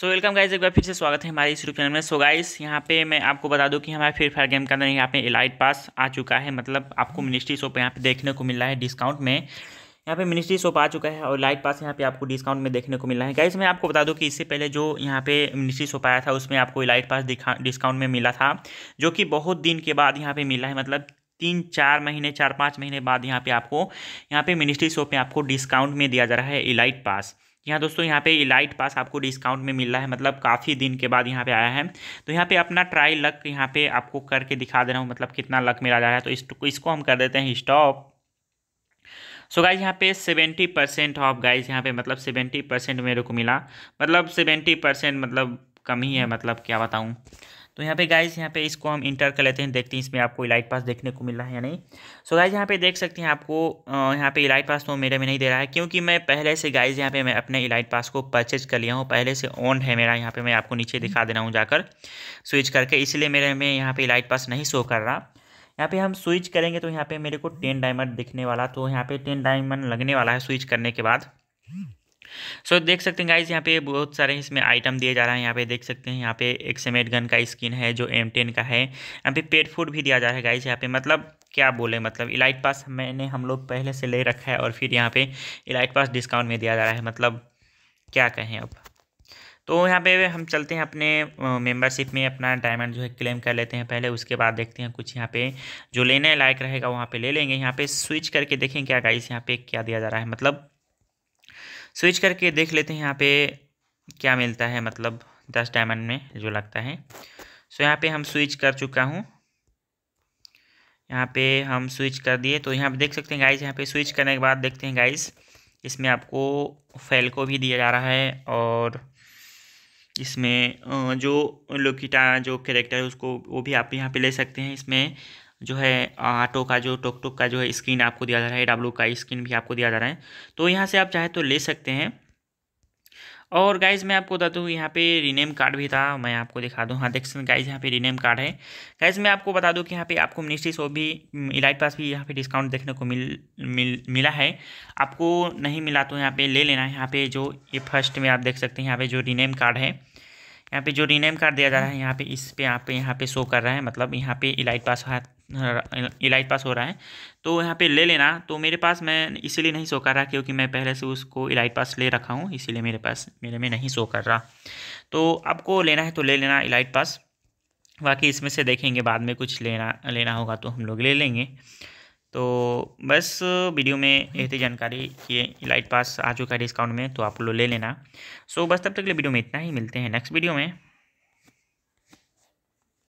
so welcome guys एक बार फिर से स्वागत है हमारे इस यूट्यूब चैनल में सो गाइस यहाँ पे मैं आपको बता दूँ कि हमारे फ्री फायर गेम के अंदर यहाँ पे एलाइट पास आ चुका है मतलब आपको मिनिस्ट्री शॉप यहाँ पे देखने को मिल रहा है डिस्काउंट में यहाँ पे मिनिस्ट्री शॉप आ चुका है और लाइट पास यहाँ पे आपको डिस्काउंट में देखने को मिला है गाइज मैं आपको बता दूँ कि इससे पहले जो यहाँ पे मिनिस्ट्री शॉप आया था उसमें आपको लाइट पास डिस्काउंट में मिला था जो कि बहुत दिन के बाद यहाँ पर मिला है मतलब तीन चार महीने चार पाँच महीने बाद यहाँ पे आपको यहाँ पे मिनिस्ट्री शॉप में आपको डिस्काउंट में दिया जा रहा है इलाइट पास यहाँ दोस्तों यहाँ पे इलाइट पास आपको डिस्काउंट में मिल रहा है मतलब काफ़ी दिन के बाद यहाँ पे आया है तो यहाँ पे अपना ट्राई लक यहाँ पे आपको करके दिखा दे रहा हूँ मतलब कितना लक मिला जा रहा है तो इस, इसको हम कर देते हैं स्टॉप सो गाइज यहाँ पे सेवेंटी परसेंट ऑफ गाइज यहाँ पे मतलब सेवेंटी परसेंट मेरे को मिला मतलब सेवेंटी परसेंट मतलब कम ही है मतलब क्या बताऊँ तो यहाँ पे गाइज यहाँ पे इसको हम इंटर कर लेते हैं देखते हैं इसमें आपको इलाइट पास देखने को मिल रहा है या नहीं सो गाइज यहाँ पे देख सकते हैं आपको यहाँ पे इलाइट पास तो मेरे में नहीं दे रहा है क्योंकि मैं पहले से गाइज यहाँ पे मैं अपने इलाइट पास को परचेज कर लिया हूँ पहले से ऑन है मेरा यहाँ पे मैं आपको नीचे दिखा दे रहा हूँ जाकर स्विच करके इसलिए मेरे में यहाँ पे इलाइट पास नहीं शो कर रहा यहाँ पे हम स्विच करेंगे तो यहाँ पे मेरे को टेन डायमंड दिखने वाला तो यहाँ पे टेन डायमंड लगने वाला है स्विच करने के बाद सो so, देख सकते हैं गाइज यहाँ पे बहुत सारे इसमें आइटम दिए जा रहे हैं यहाँ पे देख सकते हैं यहाँ पे एक सेमेट गन का स्किन है जो एम टेन का है यहाँ पे पेट फूड भी दिया जा रहा है गाइज यहाँ पे मतलब क्या बोले मतलब इलाइट पास मैंने हम लोग पहले से ले रखा है और फिर यहाँ पे इलाइट पास डिस्काउंट में दिया जा रहा है मतलब क्या कहें अब तो यहाँ पे हम चलते हैं अपने मेंबरशिप में अपना डायमंड जो है क्लेम कर लेते हैं पहले उसके बाद देखते हैं कुछ यहाँ पे जो लेने लायक रहेगा वहाँ पे ले लेंगे यहाँ पे स्विच करके देखें क्या गाइस यहाँ पे क्या दिया जा रहा है मतलब स्विच करके देख लेते हैं यहाँ पे क्या मिलता है मतलब दस डायमंड में जो लगता है सो यहाँ पे हम स्विच कर चुका हूँ यहाँ पे हम स्विच कर दिए तो यहाँ पे देख सकते हैं गाइस यहाँ पे स्विच करने के बाद देखते हैं गाइज इसमें आपको फेल्को भी दिया जा रहा है और इसमें जो लोकीटा जो कैरेक्टर है उसको वो भी आप यहाँ पे ले सकते हैं इसमें जो है ऑटो का जो टोक टोक का जो है स्क्रीन आपको दिया जा रहा है डब्लू का स्क्रीन भी आपको दिया जा रहा है तो यहाँ से आप चाहे तो ले सकते हैं और गाइज मैं आपको बता दूँ यहाँ पे रीनेम कार्ड भी था मैं आपको दिखा दूँ हाँ देख सकते हैं गाइज यहाँ पे रीनेम कार्ड है गाइज मैं आपको बता दूँ कि यहाँ पे आपको मिनिस्ट्री शो भी इलाइट पास भी यहाँ पे डिस्काउंट देखने को मिल मिल मिला है आपको नहीं मिला तो यहाँ पे ले लेना है यहाँ पे जो ये फर्स्ट में आप देख सकते हैं यहाँ पे जो रीनेम कार्ड है यहाँ पे जो रीनेम कार्ड दिया जा रहा है यहाँ पे इस पर आप यहाँ पे शो कर रहा है मतलब यहाँ पे इलाइट पास इलाइट पास हो रहा है तो यहाँ पे ले लेना तो मेरे पास मैं इसीलिए नहीं शो कर रहा क्योंकि मैं पहले से उसको इलाइट पास ले रखा हूँ इसीलिए मेरे पास मेरे में नहीं शो कर रहा तो आपको लेना है तो ले लेना इलाइट पास बाकी इसमें से देखेंगे बाद में कुछ लेना लेना होगा तो हम लोग ले लेंगे तो बस वीडियो में यही थी जानकारी कि इलाइट पास आ चुका है डिस्काउंट में तो आप लोग ले लेना सो बस तब तक के लिए वीडियो में इतना ही मिलते हैं नेक्स्ट वीडियो में